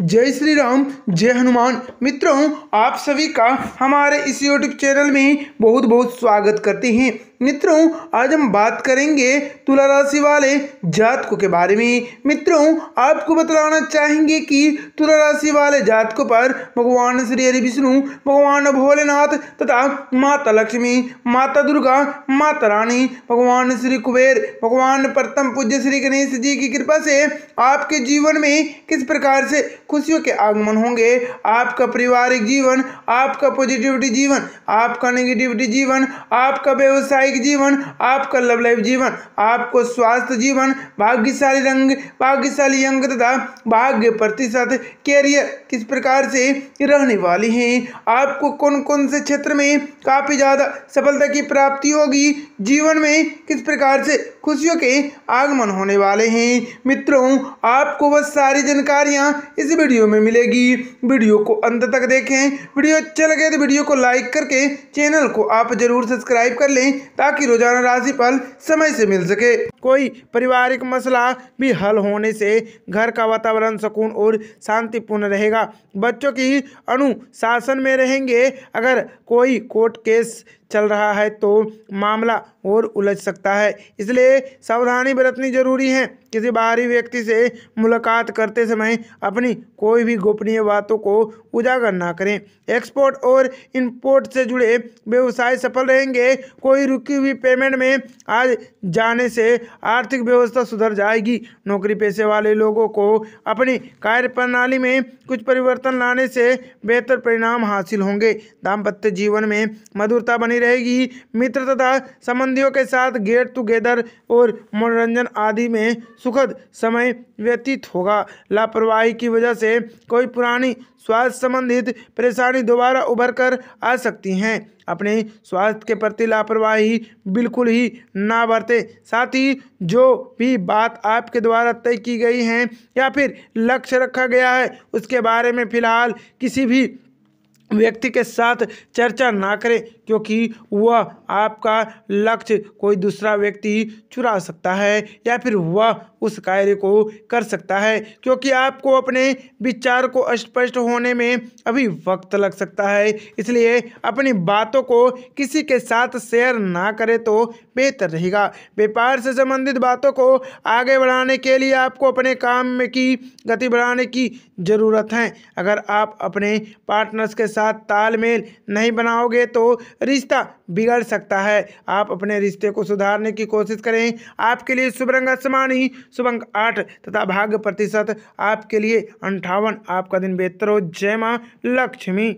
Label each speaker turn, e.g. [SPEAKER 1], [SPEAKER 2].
[SPEAKER 1] जय श्री राम जय हनुमान मित्रों आप सभी का हमारे इस यूट्यूब चैनल में बहुत बहुत स्वागत करते हैं मित्रों आज हम बात करेंगे तुला राशि वाले जातकों के बारे में मित्रों आपको बतलाना चाहेंगे कि तुला राशि वाले जातकों पर भगवान श्री हरि विष्णु भगवान भोलेनाथ तथा माता लक्ष्मी माता दुर्गा माता रानी भगवान श्री कुबेर भगवान प्रथम पूज्य श्री गणेश जी की कृपा से आपके जीवन में किस प्रकार से खुशियों के आगमन होंगे आपका पारिवारिक जीवन आपका पॉजिटिविटी जीवन आपका नेगेटिविटी जीवन आपका व्यवसाय वैवाहिक जीवन आपका लव लाइफ जीवन आपको स्वास्थ्य जीवन भाग्यशाली रंग भाग्यशाली अंग तथा भाग्य प्रतिशत कैरियर किस प्रकार से रहने वाली है आपको कौन कौन से क्षेत्र में काफ़ी ज़्यादा सफलता की प्राप्ति होगी जीवन में किस प्रकार से खुशियों के आगमन होने वाले हैं मित्रों आपको वह सारी जानकारियाँ इस वीडियो में मिलेगी वीडियो को अंत तक देखें वीडियो अच्छा लगे तो वीडियो को लाइक करके चैनल को आप जरूर सब्सक्राइब कर लें ताकि रोजाना राशिफल समय से मिल सके कोई पारिवारिक मसला भी हल होने से घर का वातावरण सुकून और शांतिपूर्ण रहेगा बच्चों की अनुशासन में रहेंगे अगर कोई कोर्ट केस चल रहा है तो मामला और उलझ सकता है इसलिए सावधानी बरतनी जरूरी है किसी बाहरी व्यक्ति से मुलाकात करते समय अपनी कोई भी गोपनीय बातों को उजागर ना करें एक्सपोर्ट और इंपोर्ट से जुड़े व्यवसाय सफल रहेंगे कोई रुकी हुई पेमेंट में आज जाने से आर्थिक व्यवस्था सुधर जाएगी नौकरी पेशे वाले लोगों को अपनी कार्यप्रणाली में कुछ परिवर्तन लाने से बेहतर परिणाम हासिल होंगे दाम्पत्य जीवन में मधुरता बनी रहेगी मित्र तथा संबंधियों के साथ गेट टुगेदर और मनोरंजन आदि में सुखद समय व्यतीत होगा लापरवाही की वजह से कोई पुरानी स्वास्थ्य संबंधित परेशानी दोबारा उभर कर आ सकती हैं अपने स्वास्थ्य के प्रति लापरवाही बिल्कुल ही ना बरतें साथ ही जो भी बात आपके द्वारा तय की गई है या फिर लक्ष्य रखा गया है उसके बारे में फ़िलहाल किसी भी व्यक्ति के साथ चर्चा ना करें क्योंकि वह आपका लक्ष्य कोई दूसरा व्यक्ति चुरा सकता है या फिर वह उस कार्य को कर सकता है क्योंकि आपको अपने विचार को स्पष्ट होने में अभी वक्त लग सकता है इसलिए अपनी बातों को किसी के साथ शेयर ना करें तो बेहतर रहेगा व्यापार से संबंधित बातों को आगे बढ़ाने के लिए आपको अपने काम में की गति बढ़ाने की ज़रूरत है अगर आप अपने पार्टनर्स के साथ तालमेल नहीं बनाओगे तो रिश्ता बिगड़ सकता है आप अपने रिश्ते को सुधारने की कोशिश करें आपके लिए शुभ रंग असमान ही शुभ अंक आठ तथा भाग्य प्रतिशत आपके लिए अंठावन आपका दिन बेहतर हो जय माँ लक्ष्मी